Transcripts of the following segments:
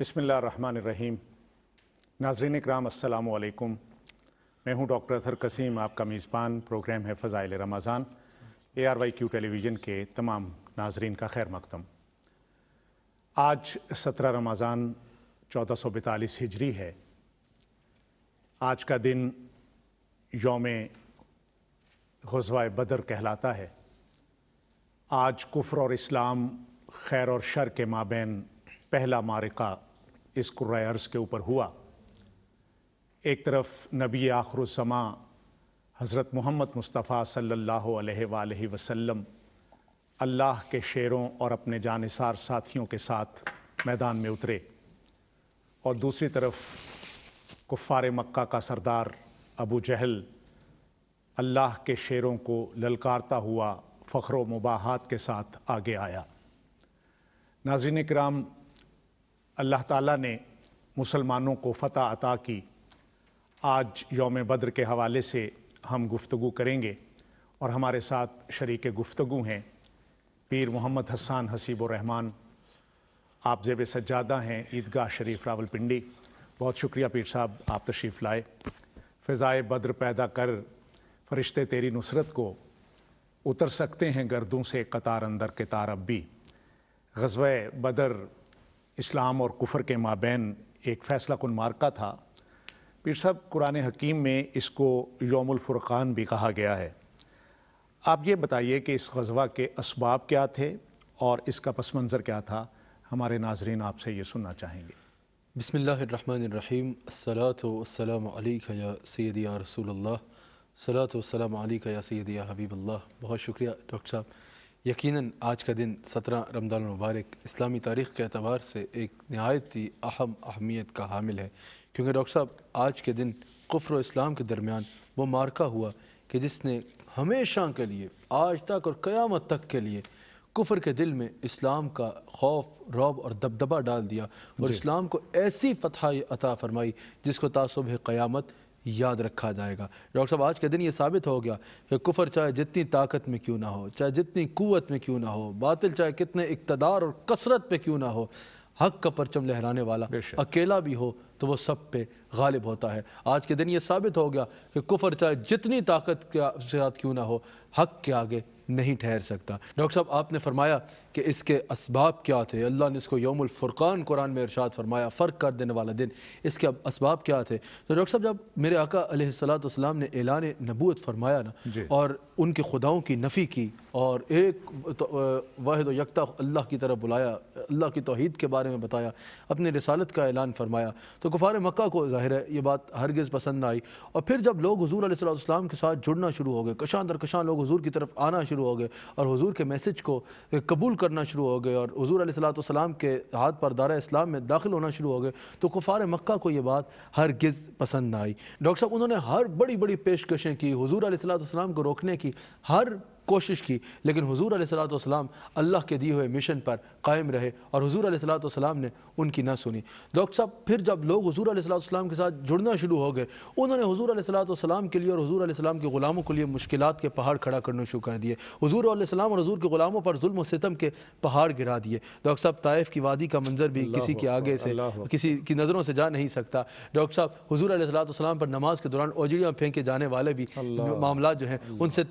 बसमीम नाजरीन कराम असलकुम मैं हूं डॉक्टर अथर कसीम आपका मेज़बान प्रोग्राम है फ़ज़ाइल रमज़ान A R Y Q television के तमाम नाजरीन का खैर मकदम आज सत्रह रमज़ान चौदह सौ बतालीस हिजरी है आज का दिन योम गजवा बदर कहलाता है आज कुफर और इस्लाम खैर और शर के माबेन पहला मारका इस अर्ज़ के ऊपर हुआ एक तरफ नबी आखर समा हज़रत मोहम्मद मुस्तफ़ा सल्लल्लाहु अलैहि वसल्लम अल्लाह के शेरों और अपने जानसार साथियों के साथ मैदान में उतरे और दूसरी तरफ कुफ़ार मक्का का सरदार अबू जहल अल्लाह के शेरों को ललकारता हुआ फ़ख्र मुबाहत के साथ आगे आया नाजिन कराम अल्लाह ताला ने मुसलमानों को फ़तह अता की आज योम बद्र के हवाले से हम गुफ्तु करेंगे और हमारे साथ शरीक गुफ्तु हैं पीर मोहम्मद हसान रहमान आप जेब सज्जादा हैं ईदगाह शरीफ रावलपिंडी बहुत शुक्रिया पीर साहब आप तशरीफ़ लाए फ़िज़ाए बद्र पैदा कर फरिश्ते तेरी नुसरत को उतर सकते हैं गर्दों से कतार अंदर के तार अब भी गजवा बदर इस्लाम और कुफर के माबेन एक फ़ैसला कन मार्का था पीर साहब कुरान हकीम में इसको योमफ़ुरक़ान भी कहा गया है आप ये बताइए कि इस गजवा के इसबाब क्या थे और इसका पस मंज़र क्या था हमारे नाजरन आपसे ये सुनना चाहेंगे बसमीम सलातम या सैद या रसूल सलातम या सैद या बहुत शुक्रिया डॉक्टर साहब यकीनन आज का दिन सत्रह रमदान मुबारक इस्लामी तारीख़ के अतबार से एक नहायत ही अहम अहमियत का हामिल है क्योंकि डॉक्टर साहब आज के दिन कुफ़र इस्लाम के दरमियान वो मार्का हुआ कि जिसने हमेशा के लिए आज तक और क़यामत तक के लिए कुफर के दिल में इस्लाम का खौफ रौब और दबदबा डाल दिया और इस्लाम को ऐसी फतह अता फरमाई जिसको तासब क़यामत याद रखा जाएगा डॉक्टर साहब आज के दिन ये साबित हो गया कि कुफर चाहे जितनी ताकत में क्यों ना हो चाहे जितनी कुत में क्यों ना हो बातिल चाहे कितने इकतदार और कसरत पे क्यों ना हो हक का परचम लहराने वाला अकेला भी हो तो वो सब पे गालिब होता है आज के दिन ये साबित हो गया कि कुफर चाहे जितनी ताकत के साथ क्यों ना हो हक के आगे नहीं ठहर सकता डॉक्टर साहब आपने फरमाया कि इसके इसबाब क्या थे अल्लाह ने इसको फ़ुरक़ान कुरान में इरशाद फरमाया फ़र्क कर देने वाला दिन इसके अब इसबाब क्या थे तो डॉक्टर साहब जब मेरे आका सलाम ने एलान नबूत फरमाया ना और उनके खुदाओं की नफ़ी की और एक तो वाहद यकता अल्लाह की तरफ बुलाया अल्लाह की तोहद के बारे में बताया अपने रसालत का ऐलान फरमाया तो कुफार मक्का को ज़ाहिर है ये बात हरगज़ पसंद आई और फिर जब लोग हजूर आसमाम के साथ जुड़ना शुरू हो गए कशां दरकशां लोग हजूर की तरफ आना शुरू शुरू हो गए और हजूर के मैसेज को कबूल करना शुरू हो गए और हजूर सलाम के हाथ पर दारा इस्लाम में दाखिल होना शुरू हो गए तो कुफार मक्का को ये बात हरगिज़ पसंद ना आई डॉक्टर साहब उन्होंने हर बड़ी बड़ी पेशकशें की हजूर सलाम को रोकने की हर कोशिश की लेकिन हजूर सलाम अल्लाह के दिए हुए मिशन पर कायम रहे और हजूर सलाम ने उनकी ना सुनी डॉक्टर साहब फिर जब लोग हजूर सलाम के साथ जुड़ना शुरू हो गए उन्होंने हजूर सलाम के लिए और हजूर सलाम के ग़ुलामों के लिए मुश्किल के पहाड़ खड़ा करना शुरू कर दिए हजूर आलाम और हजूर के ग़ुलामों पर जुल्म सितम के पहाड़ गिरा दिए डॉक्टर साहब ताइफ की वादी का मंजर भी किसी के आगे से किसी की नज़रों से जा नहीं सकता डॉक्टर साहब हजूर सलाम पर नमाज के दौरान ओजड़ियाँ फेंके जाने वाले भी मामला जो हैं उनसे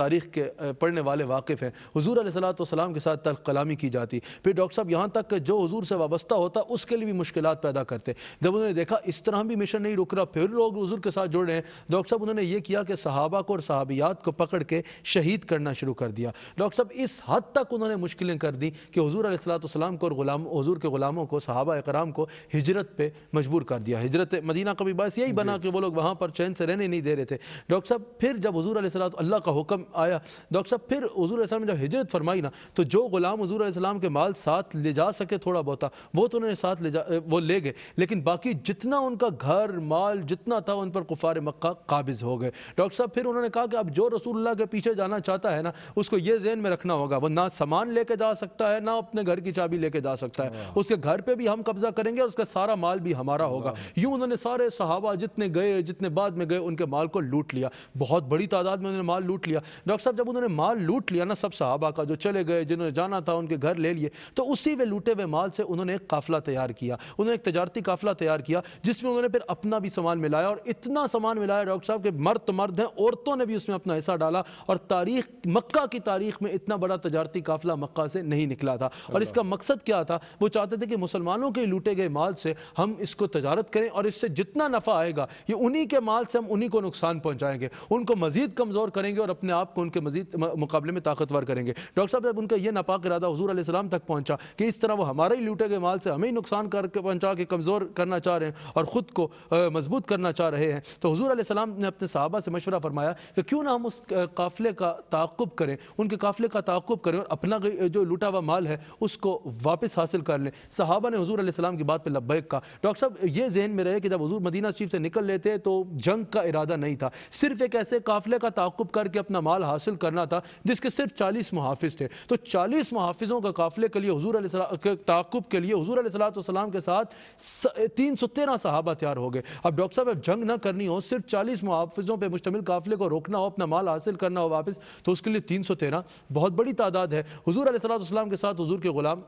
तारीख के पढ़ने वाले वाकिफ़ हैं हजूर सलाम के साथ तल्ख कलामी की जाती फिर डॉक्टर साहब यहाँ तक जो हजूर से वाबस्ता होता उसके लिए भी मुश्किल पैदा करते जब उन्होंने देखा इस तरह भी मिशन नहीं रुक रहा फिर लोग हजूर के साथ जुड़ रहे हैं डॉक्टर साहब उन्होंने ये किया कि सहाबा को और सहाबियात को पकड़ के शहीद करना शुरू कर दिया डॉक्टर साहब इस हद तक उन्होंने मुश्किलें कर दी कि हजूर सलाम को और गुलाम हजूर के ग़ुलामों को सहाबा कराम को हजरत पर मजबूर कर दिया हजरत मदीना का भी बस यही बना कि वो लोग वहाँ पर चैन से रहने नहीं दे रहे थे डॉक्टर साहब फिर जब हजूर अल्लाह का हुक्म आया डॉक्टर साहब फिर हजूर ने जब हिजरत फरमाई ना तो जो गुलाम हजूर आसमाम के माल साथ ले जा सके थोड़ा बहुत वो तो उन्होंने साथ ले जा वो ले गए लेकिन बाकी जितना उनका घर माल जितना था उन पर कुफार मक्का काबिज हो गए डॉक्टर साहब फिर उन्होंने कहा कि अब जो रसूल्ला के पीछे जाना चाहता है ना उसको ये जहन में रखना होगा वो ना सामान लेके जा सकता है ना अपने घर की चाबी लेके जा सकता है उसके घर पर भी हम कब्जा करेंगे और उसका सारा माल भी हमारा होगा यूँ उन्होंने सारे सहाबा जितने गए जितने बाद में गए उनके माल को लूट लिया बहुत बड़ी तादाद में उन्होंने माल लूट लिया डॉक्टर साहब जब उन्होंने जिन्होंने माल लूट लिया ना सब सहाबा का जो चले गए जिन्होंने जाना था उनके घर ले लिए तो उसी वे लूटे हुए माल से उन्होंने एक काफिला तैयार किया उन्होंने एक तजारती काफिला तैयार किया जिसमें उन्होंने फिर अपना भी सामान मिलाया और इतना सामान मिलाया डॉक्टर साहब के मर्द मर्द हैं औरतों ने भी उसमें अपना हिस्सा डाला और तारीख मक्का की तारीख में इतना बड़ा तजारती काफिला मक्का से नहीं निकला था और इसका मकसद क्या था वो चाहते थे कि मुसलमानों के लूटे गए माल से हम इसको तजारत करें और इससे जितना नफ़ा आएगा ये उन्हीं के माल से हम उन्हीं को नुकसान पहुंचाएंगे उनको मज़ीद कमज़ोर करेंगे और अपने आप को उनके मज़ीद मुकाबले में ताकतवर करेंगे डॉक्टर साहब जब उनका यह नापाक इरादा हजूर आसमाम तक पहुंचा कि इस तरह वो हमारे ही लूटे गए माल से हमें नुकसान करके पहुंचा के कमज़ोर करना चाह रहे हैं और ख़ुद को मजबूत करना चाह रहे हैं तो हजूर आसमाम ने अपने साहबा से मशवरा फरमाया कि क्यों ना हम उस काफ़िले का ताकुब करें उनके काफ़िले का ताकुब करें और अपना जो लूटा हुआ माल है उसको वापस हासिल कर लें साहबा ने हजूर आसमाम की बात पर लब्बैक कहा डॉक्टर साहब ये जहन में रहे कि जब हजूर मदीना शरीफ से निकल लेते तो जंग का इरादा नहीं था सिर्फ एक ऐसे काफ़िले का ताकुब करके अपना माल हासिल करना करना था जिसके सिर्फ चालीस मुहाफ़ थे तो चालीस मुहाफ़ों का काफिले के लिए हजूर ताकुब के लिए हजूर सलाम के साथ तीन सौ तेरह सहाबा तैयार हो गए अब डॉक्टर साहब अब जंग ना करनी हो सिर्फ चालीस मुहाफ़ों पर मुश्तमिल काफिले को रोकना हो अपना माल हासिल करना हो वापस तो उसके लिए तीन सौ तेरह बहुत बड़ी तादाद है हजूर सलाम के साथ हजूर के ग़ुलाम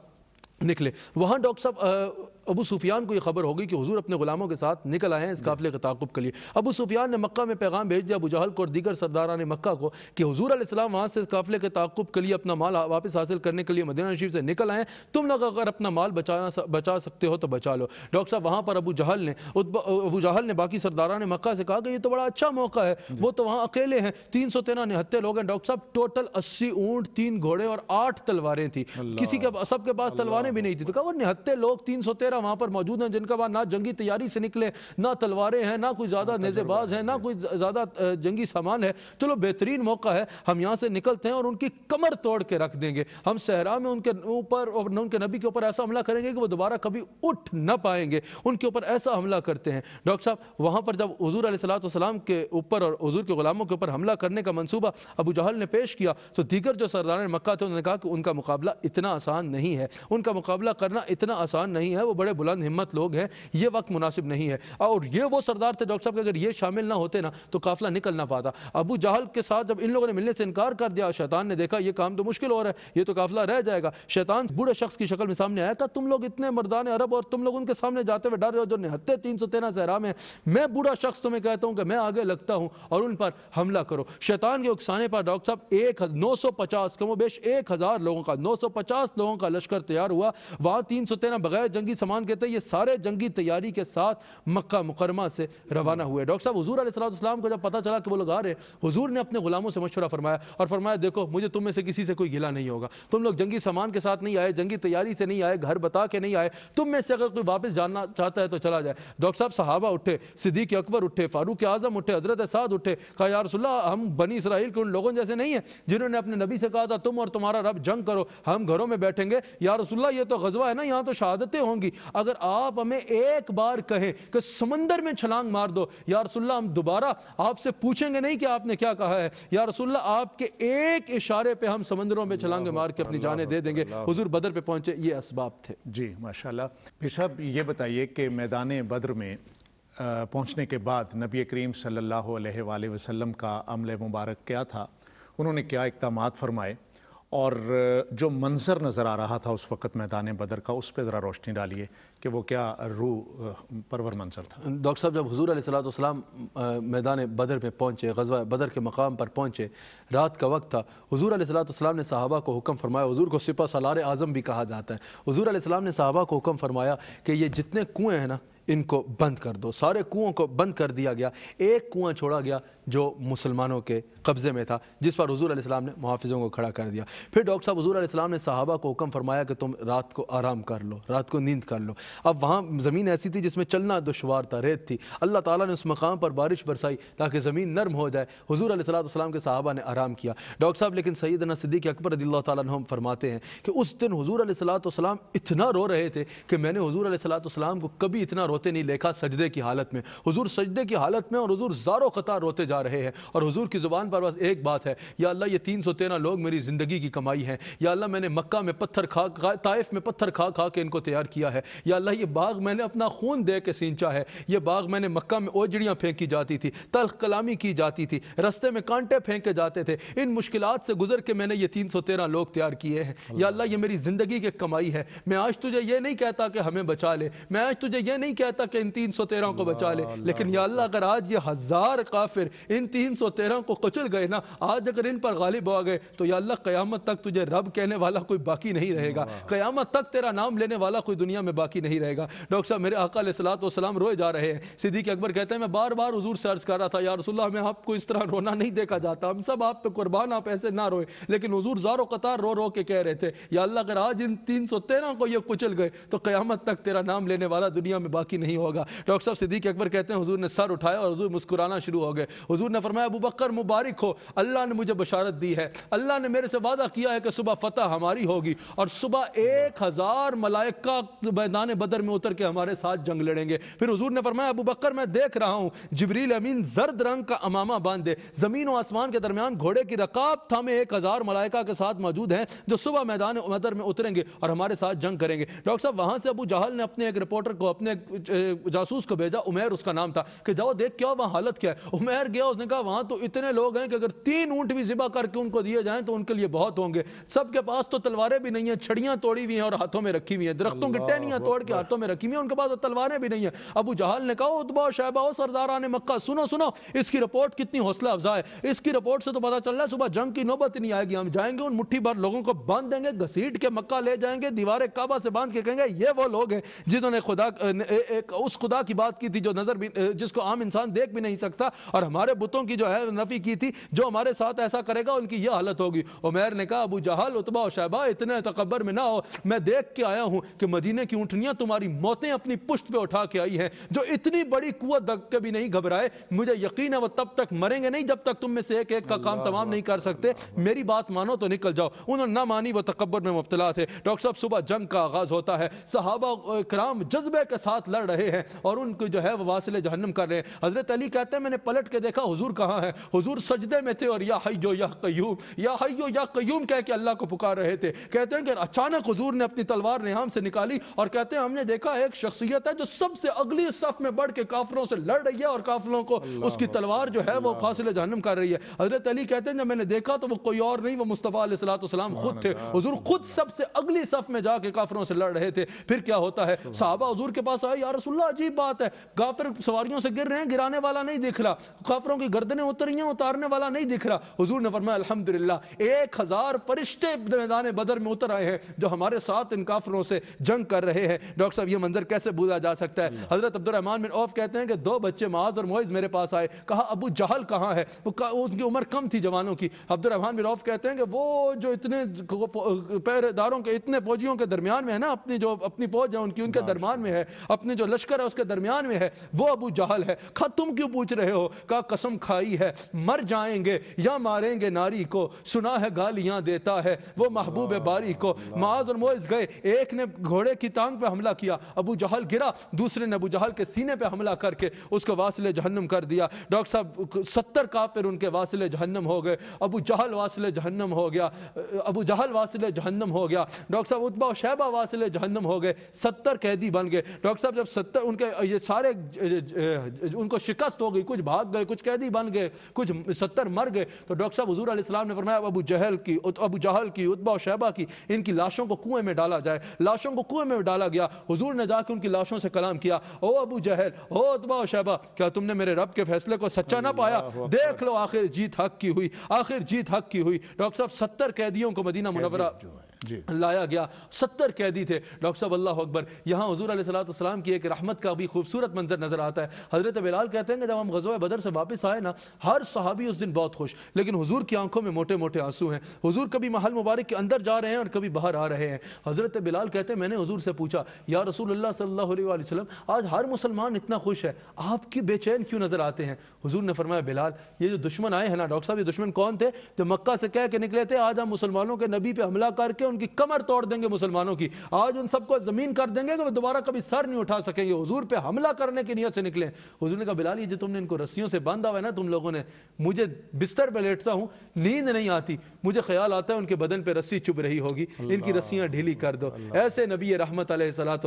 निकले वहाँ डॉक्टर साहब अबू सुफियान को यह खबर होगी कि हजूर अपने गुलामों के साथ निकल आए हैं इस काफिले के ताकुब के लिए अबू सुफियान ने मक्का में पैगाम भेज दिया अबू जहल को और दीगर सरदारा ने मक्का को कि हजूर आसमाम वहाँ से इस काफिले के ताकुब के लिए अपना माल वापस हासिल करने के लिए मदीना शरीफ से निकल आए तुम लोग अगर अपना माल बचाना बचा सकते हो तो बचा लो डॉक्टर साहब वहाँ पर अबू जहल ने अबू जहल ने बाकी सरदारा ने मक्का से कहा कि ये तो बड़ा अच्छा मौका है वो तो वहाँ अकेले हैं तीन सौ तेरह निहत्ते लोग हैं डॉक्टर साहब टोटल अस्सी ऊँट तीन घोड़े और आठ तलवारें थी किसी के सबके पास तलवारें भी नहीं थी तो कहा वो निहत्ते लोग तीन सौ तेरह वगैरह वहां पर मौजूद हैं जिनका वहां ना जंगी तैयारी से निकले ना तलवारें हैं ना कोई ज़्यादा हाँ, नेजेबाज हैं ना कोई ज़्यादा जंगी सामान है चलो बेहतरीन मौका है हम यहाँ से निकलते हैं और उनकी कमर तोड़ के रख देंगे हम सहरा में उनके ऊपर और उनके नबी के ऊपर ऐसा हमला करेंगे कि वो दोबारा कभी उठ ना पाएंगे उनके ऊपर ऐसा हमला करते हैं डॉक्टर साहब वहां पर जब हजूर सलाम के ऊपर और हजूर के गुलामों के ऊपर हमला करने का मनसूबा अबू जहल ने पेश किया तो दीगर जो सरदार मक्का थे उन्होंने कहा कि उनका मुकाबला इतना आसान नहीं है उनका मुकाबला करना इतना आसान नहीं है वो बड़े बुलंद हिम्मत लोग हैं ये वक्त मुनासिब नहीं है और ये वो सरदार थे डॉक्टर साहब के अगर ये शामिल ना होते ना तो काफिला निकल ना पाता अबू जहल के साथ जब इन लोगों ने मिलने से इनकार कर दिया शैतान ने देखा ये काम तो मुश्किल हो रहा है ये तो काफिला रह जाएगा शैतान बूढ़े शख्स की शक्ल में सामने आया था तुम लोग इतने मरदान अरब और तुम लोग उनके सामने जाते हुए डर रहे हो जो निहत्ते तीन सौ तेरह सहरा में मैं बूढ़ा शख्स तुम्हें कहता हूँ कि मैं आगे लगता हूँ और उन पर हमला करो शैतान के उकसाने पर डॉक्टर साहब एक नौ सौ पचास कमोबेश एक हज़ार लोगों का नौ सौ पचास लोगों का लश्कर तैयार हुआ वहाँ तीन सौ तेरह बगैर जंगी समाज रहमान कहते हैं ये सारे जंगी तैयारी के साथ मक्का मुकरमा से रवाना हुए डॉक्टर साहब हजूर अलैहिस्सलाम को जब पता चला कि वो लोग आ रहे हजूर ने अपने ग़ुलामों से मशवरा फरमाया और फरमाया देखो मुझे तुम में से किसी से कोई गिला नहीं होगा तुम लोग जंगी सामान के साथ नहीं आए जंगी तैयारी से नहीं आए घर बता के नहीं आए तुम में से अगर कोई वापस जाना चाहता है तो चला जाए डॉक्टर साहब सहाबा उठे सिद्दीक अकबर उठे फारूक आजम उठे हजरत साद उठे कहा यारसोल्ला हम बनी इसराइल के उन लोगों जैसे नहीं है जिन्होंने अपने नबी से कहा था तुम और तुम्हारा रब जंग करो हम घरों में बैठेंगे यारसोल्ला ये तो गजवा है ना यहाँ तो शहादतें होंगी अगर आप हमें एक बार कहें कि समंदर में छलांग मार दो या रसुल्ला हम दोबारा आपसे पूछेंगे नहीं कि आपने क्या कहा है या रसुल्ला आपके एक इशारे पे हम समंदरों में छलांग मार के अपनी जानें दे देंगे हजूर बदर पे पहुंचे ये इसबाब थे जी माशाल्लाह पेशाब ये बताइए कि मैदान बद्र में पहुँचने के बाद नबी करीम सल्ला वसम का अमल मुबारक क्या था उन्होंने क्या इकदाम फरमाए और जो मंज़र नज़र आ रहा था उस वक़्त मैदान बदर का उस पर ज़रा रोशनी डालिए कि वो क्या रू परवर मंजर था डॉक्टर साहब जब हजूर सलाम मैदान बदर में पहुँचे गजवा बदर के मकाम पर पहुँचे रात का वक्त था हजूर सलाम ने साहबा को हुक्म फरमाया हजूर को सिपा सलार आज़म भी कहा जाता है हजूर सलाम ने साहबा को हुक्म फरमाया कि ये जितने कुएँ हैं ना इनको बंद कर दो सारे कुओं को बंद कर दिया गया एक कुआं छोड़ा गया जो मुसलमानों के कब्ज़े में था जिस पर हजूर आसलम ने मुहाफ़ों को खड़ा कर दिया फिर डॉक्टर साहब हजूर सलाम ने साहबा को हुक्म फरमाया कि तुम रात को आराम कर लो रात को नींद कर लो अब वहाँ ज़मीन ऐसी थी जिसमें चलना दुशवार था रेत थी अल्लाह ताला ने उस मकाम पर बारिश बरसाई ताकि ज़मीन नरम हो जाए हजूर आसलाम के साहबा ने आराम किया डॉक्टर साहब लेकिन सैद नसदीक अकबर रदी तुम फरमाते हैं कि उस दिन हजूर आसलाम इतना रो रहे थे कि मैंने हजूर आसलाम को कभी इतना रोते नहीं लेखा सजदे की हालत में हुजूर सजदे की हालत में और हुजूर ज़ारो कतार रोते जा रहे हैं और हुजूर की ज़ुबान पर बस एक बात है या अल्लाह ये तीन सौ तेरह लोग मेरी ज़िंदगी की कमाई है या अल्लाह मैंने मक्का में पत्थर खा खा ताइफ में पत्थर खा खा के इनको तैयार किया है या अल्लाह ये बाग मैंने अपना खून दे के सींचा है ये बाग मैंने मक्का में ओजड़ियाँ फेंकी जाती थी तलख कलामी की जाती थी रस्ते में कांटे फेंके जाते थे इन मुश्किल से गुजर के मैंने ये तीन सौ तेरह लोग तैयार किए हैं या अल्लाह ये मेरी ज़िंदगी की कमाई है मैं आज तुझे ये नहीं कहता कि हमें बचा ले मैं आज तुझे ये नहीं कहता कि इन तीन सौ तेरह को बचा ले लेकिन या अल्लाह अगर आज ये हज़ार काफिर इन तीन सौ तेरह को कुचल गए ना आज अगर इन पर गालिब आ गए तो या अल्लाह क़यामत तक तुझे रब कहने वाला कोई बाकी नहीं रहेगा क़यामत तक तेरा नाम लेने वाला कोई दुनिया में बाकी नहीं रहेगा डॉक्टर साहब मेरे सलाम रोए जा रहे हैं सिद्दीक अकबर कहते हैं मैं बार बार हजूर से अर्ज़ कर रहा था या रसुल्ला में आपको इस तरह रोना नहीं देखा जाता हम सब आप पे कुर्बान आप ऐसे ना रोए लेकिन हजूर जारो कतार रो रो के कह रहे थे या अल्लाह अगर आज इन तीन सौ तेरह को ये कुचल गए तो क़्यामत तक तेरा नाम लेने वाला दुनिया में बाकी की नहीं होगा डॉक्टर साहब सिद्दीक अकबर कहते हैं हजूर ने सर उठाया और हजूर मुस्कुराना शुरू हो गए हजूर ने फरमाया अबू बकर मुबारक हो अल्लाह ने मुझे बशारत दी है अल्लाह ने मेरे से वादा किया है कि सुबह फतह हमारी होगी और सुबह एक हज़ार मलाइका मैदान बदर में उतर के हमारे साथ जंग लड़ेंगे फिर हजूर ने फरमाया अबू बकर मैं देख रहा हूँ जबरील अमीन जर्द रंग का अमामा बांधे ज़मीन और आसमान के दरमियान घोड़े की रकाब थामे एक हज़ार मलाइका के साथ मौजूद हैं जो सुबह मैदान बदर में उतरेंगे और हमारे साथ जंग करेंगे डॉक्टर साहब वहाँ से अबू जहल ने अपने एक रिपोर्टर को अपने जासूस को भेजा उमेर उसका नाम था कि जाओ देख क्या वहाँ हालत क्या है उमेर गया उसने कहा वहाँ तो इतने लोग हैं कि अगर तीन ऊँट भी ज़िबा करके उनको दिए जाएँ तो उनके लिए बहुत होंगे सबके पास तो तलवारें भी नहीं हैं छड़ियाँ तोड़ी हुई हैं और हाथों में रखी हुई हैं दरख्तों की टहनियाँ तोड़ के हाथों में रखी हुई हैं उनके पास तो तलवारें भी नहीं हैं अबू जहाल ने कहा उतबा शहबा सरदारा ने मक्का सुनो सुनो इसकी रिपोर्ट कितनी हौसला अफजा है इसकी रिपोर्ट से तो पता चल रहा है सुबह जंग की नौबत नहीं आएगी हम जाएंगे उन मुठ्ठी भर लोगों को बांध देंगे घसीट के मक्का ले जाएंगे दीवार काबा से बांध के कहेंगे ये वो लोग हैं जिन्होंने खुदा एक उस खुदा की बात की थी जो नज़र भी जिसको आम इंसान देख भी नहीं सकता और हमारे बुतों की जो है नफ़ी की थी जो हमारे साथ ऐसा करेगा उनकी यह हालत होगी उमेर ने कहा अबू जहाल उतबा और शहबा इतने तकबर में ना हो मैं देख के आया हूँ कि मदीने की ऊँटनियाँ तुम्हारी मौतें अपनी पुष्ट पर उठा के आई हैं जो इतनी बड़ी कुत के भी नहीं घबराए मुझे यकीन है वह तब तक मरेंगे नहीं जब तक तुम में से एक एक का काम तमाम नहीं कर सकते मेरी बात मानो तो निकल जाओ उन्होंने ना मानी वह तकबर में मुबतला थे डॉक्टर साहब सुबह जंग का आगाज़ होता है सहाबा कराम जज्बे के साथ लड़ पकड़ रहे हैं और उनको जो है वह वासिल जहन्नम कर रहे हैं हज़रत अली कहते हैं मैंने पलट के देखा हुजूर कहाँ है हुजूर सजदे में थे और या हयो या कयूम या हयो या कयूम कह के अल्लाह को पुकार रहे थे कहते हैं कि अचानक हुजूर ने अपनी तलवार निहाम से निकाली और कहते हैं हमने देखा एक शख्सियत है जो सबसे अगली सफ में बढ़ के काफरों से लड़ रही है और काफिलों को उसकी तलवार जो है वो फासिल जहनम कर रही है हजरत अली कहते हैं जब मैंने देखा तो वो कोई और नहीं वो मुस्तफ़ा सलाम खुद थे हजूर खुद सबसे अगली सफ में जाके काफरों से लड़ रहे थे फिर क्या होता है साहबा हजूर के पास आए यार रसुल्ला अजीब बात है काफिर सवारियों से गिर रहे हैं गिराने वाला नहीं दिख रहा काफरों की गर्दने उतर रही हैं उतारने वाला नहीं दिख रहा हजूर ने फरमाया अलहमदिल्ला एक हज़ार फरिश्ते मैदान बदर में उतर आए हैं जो हमारे साथ इन काफरों से जंग कर रहे हैं डॉक्टर साहब ये मंजर कैसे भूला जा सकता है हज़रत अब्दुलरहमान बिन औफ कहते हैं कि दो बच्चे माज और मोइज़ मेरे पास आए कहा अबू जहल कहाँ है उनकी उम्र कम थी जवानों की अब्दुलरहमान बिन औफ कहते हैं कि वो जो इतने पहरेदारों के इतने फौजियों के दरमियान में है ना अपनी जो अपनी फौज है उनकी उनके दरमियान में है अपने जितने जो लश्कर है उसके दरमियान में है वो अबू जहल है खा तुम क्यों पूछ रहे हो का कसम खाई है मर जाएंगे या मारेंगे नारी को सुना है गालियां देता है वो महबूब बारी को माज और मोज गए एक ने घोड़े की टांग पर हमला किया अबू जहल गिरा दूसरे ने अबू जहल के सीने पर हमला करके उसको वासिल जहन्नम कर दिया डॉक्टर साहब सत्तर का फिर उनके वासिल जहन्नम हो गए अबू जहल वासिल जहन्नम हो गया अबू जहल वासिल जहन्नम हो गया डॉक्टर साहब उतबा शहबा वासिल जहन्नम हो गए सत्तर कैदी बन गए डॉक्टर साहब जब सत्तर उनके ये सारे उनको शिकस्त हो गई कुछ भाग गए कुछ कैदी बन गए कुछ सत्तर मर गए तो डॉक्टर साहब हजूर आलाम ने फरमाया अबू जहल की अबू जहल की उतबा शहबा की इनकी लाशों को कुएं में डाला जाए लाशों को कुएं में डाला गया हजूर ने जाकर उनकी लाशों से कलाम किया ओ अबू जहल ओ उतबा शहबा क्या तुमने मेरे रब के फैसले को सच्चा ना पाया देख लो आखिर जीत हक की हुई आखिर जीत हक की हुई डॉक्टर साहब सत्तर कैदियों को मदीना मुनवरा लाया गया सत्तर कैदी थे डॉक्टर साहब अल्लाह अकबर यहाँ हजूर सलाम की एक रहमत का भी खूबसूरत मंजर नज़र आता है हज़रत बिलाल कहते हैं कि जब हम गजो बदर से वापस आए ना हर सहाबी उस दिन बहुत खुश लेकिन हजूर की आंखों में मोटे मोटे आंसू हैं हजूर कभी महल मुबारक के अंदर जा रहे हैं और कभी बाहर आ रहे हैं हज़रत बिलाल कहते हैं मैंने हजूर से पूछा या रसूल सल्लाम आज हर मुसलमान इतना खुश है आपके बेचैन क्यों नज़र आते हैं हजूर ने फरमाया बिलाल ये जो दुश्मन आए हैं ना डॉक्टर साहब ये दुश्मन कौन थे जो मक्का से कह के निकले थे आज हम मुसलमानों के नबी पर हमला करके उनकी कमर तोड़ देंगे मुसलमानों की आज उन सबको ज़मीन कर देंगे कि वो दोबारा कभी सर नहीं उठा सकेंगे हजूर पे हमला करने की नीयत से निकले हजूर ने कहा बिलाल ये जो तुमने इनको रस्सियों से बांधा हुआ है ना तुम लोगों ने मुझे बिस्तर पर लेटता हूँ नींद नहीं आती मुझे ख्याल आता है उनके बदन पर रस्सी चुभ रही होगी इनकी रस्सियाँ ढीली कर दो ऐसे नबी रहमत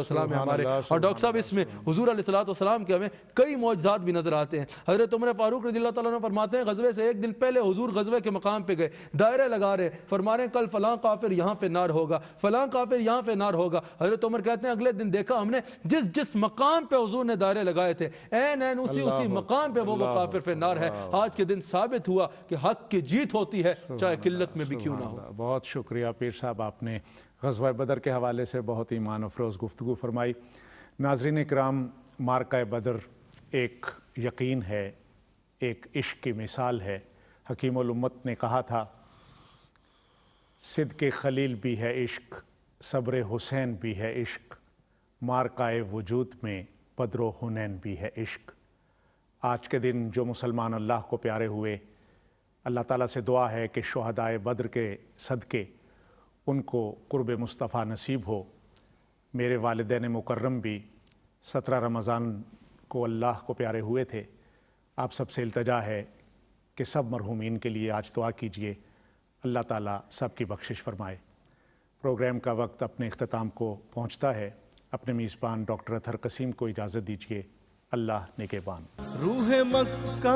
सलाम हमारे और डॉक्टर साहब इसमें हजूर सलाम के हमें कई मौजाद भी नजर आते हैं हजरत उमर फारूक रजील फरमाते हैं गजबे से एक दिन पहले हजूर गजबे के मकाम पर गए दायरे लगा रहे फरमा रहे कल फलां काफिर यहाँ पे नार होगा फलां काफिर यहाँ पे नार होगा हजरत उमर कहते हैं अगले दिन देखा हमने जिस जिस मकाम पे हजूर ने दायरे लगाए थे एन एन उसी उसी मकाम पे वो काफिर पे नार है आज के दिन साबित हुआ कि हक की जीत होती है चाहे किल्लत में भी क्यों ना हो बहुत शुक्रिया पीर साहब आपने गजवा बदर के हवाले से बहुत ही मान अफरोज़ गुफ्तु फरमाई नाजरीन कराम मार्का बदर एक यकीन है एक इश्क की मिसाल है हकीम उम्मत ने कहा था सिद के खलील भी है इश्क सब्र हुसैन भी है इश्क मारकाए वजूद में बदर हुनैन भी है इश्क आज के दिन जो मुसलमान अल्लाह को प्यारे हुए अल्लाह ताला से दुआ है कि शहदाय बद्र के सदक़े उनको कुर्ब मुस्तफ़ा नसीब हो मेरे वालदेन मुकर्रम भी सत्रह रमज़ान को अल्लाह को प्यारे हुए थे आप सबसे अल्तजा है कि सब मरहूमिन के लिए आज दुआ कीजिए अल्लाह ताला सब की बख्शिश फरमाए प्रोग्राम का वक्त अपने अख्ताम को पहुँचता है अपने मेज़बान डॉक्टर अथर कसीम को इजाज़त दीजिए अल्लाह ने के बान रूह मक्का